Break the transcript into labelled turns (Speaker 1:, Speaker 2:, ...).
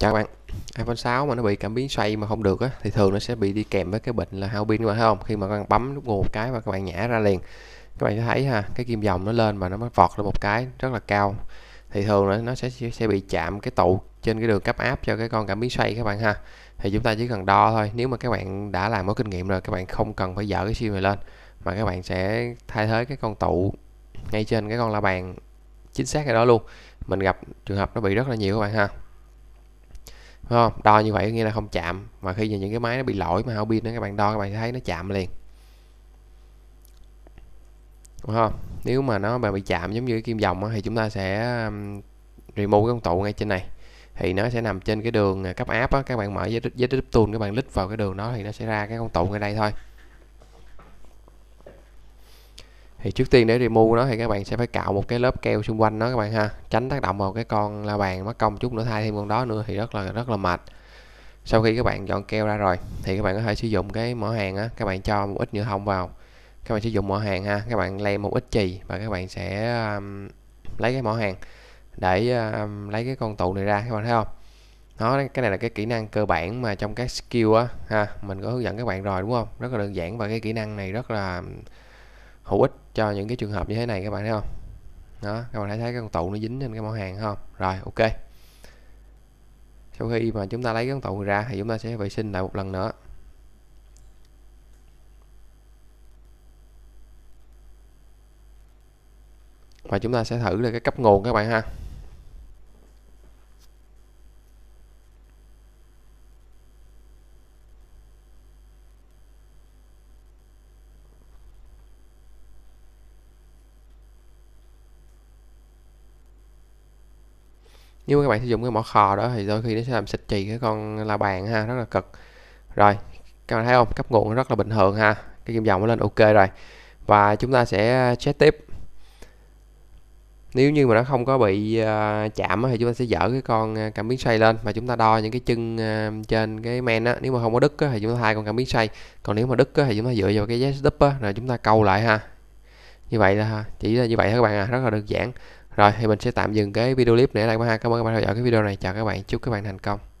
Speaker 1: chào các bạn iPhone 6 mà nó bị cảm biến xoay mà không được á, thì thường nó sẽ bị đi kèm với cái bệnh là hao pin các bạn thấy không khi mà các bạn bấm nút một cái và các bạn nhả ra liền các bạn thấy ha cái kim dòng nó lên và nó mới vọt lên một cái rất là cao thì thường là nó sẽ sẽ bị chạm cái tụ trên cái đường cấp áp cho cái con cảm biến xoay các bạn ha thì chúng ta chỉ cần đo thôi nếu mà các bạn đã làm có kinh nghiệm rồi các bạn không cần phải dở cái sim này lên mà các bạn sẽ thay thế cái con tụ ngay trên cái con la bàn chính xác cái đó luôn mình gặp trường hợp nó bị rất là nhiều các bạn ha không đo như vậy nghĩa là không chạm mà khi những cái máy nó bị lỗi mà hao pin đó các bạn đo các bạn thấy nó chạm liền đúng không nếu mà nó mà bị chạm giống như cái kim vòng thì chúng ta sẽ remove cái công tụ ngay trên này thì nó sẽ nằm trên cái đường à, cấp áp á các bạn mở giấy với tool các bạn lít vào cái đường đó thì nó sẽ ra cái công tụ ngay đây thôi thì trước tiên để remove nó thì các bạn sẽ phải cạo một cái lớp keo xung quanh nó các bạn ha tránh tác động vào cái con la bàn mất công chút nữa thay thêm con đó nữa thì rất là rất là mệt sau khi các bạn chọn keo ra rồi thì các bạn có thể sử dụng cái mỏ hàng á các bạn cho một ít nhựa thông vào các bạn sử dụng mỏ hàng ha các bạn lem một ít chì và các bạn sẽ um, lấy cái mỏ hàng để um, lấy cái con tụ này ra các bạn thấy không nó cái này là cái kỹ năng cơ bản mà trong các skill á ha mình có hướng dẫn các bạn rồi đúng không rất là đơn giản và cái kỹ năng này rất là hữu ích cho những cái trường hợp như thế này các bạn thấy không đó các bạn thấy thấy cái con tụ nó dính trên cái món hàng không rồi ok sau khi mà chúng ta lấy cái con tụ ra thì chúng ta sẽ vệ sinh lại một lần nữa và chúng ta sẽ thử là cái cấp nguồn các bạn ha nếu các bạn sử dụng cái mỏ khò đó thì đôi khi nó sẽ làm xịt chì cái con la bàn ha rất là cực rồi các bạn thấy không cấp nguồn rất là bình thường ha cái kim dòng nó lên ok rồi và chúng ta sẽ check tiếp nếu như mà nó không có bị ờ, chạm thì chúng ta sẽ dở cái con ờ, cảm biến xoay lên và chúng ta đo những cái chân ờ, trên cái men á nếu mà không có đứt thì chúng ta hai con cảm biến xoay còn nếu mà đứt thì chúng ta dựa vào cái giá đúp á, rồi chúng ta câu lại ha như vậy là chỉ là như vậy thôi các bạn à rất là đơn giản rồi thì mình sẽ tạm dừng cái video clip này ở đây các bạn ha cảm ơn các bạn theo dõi cái video này chào các bạn chúc các bạn thành công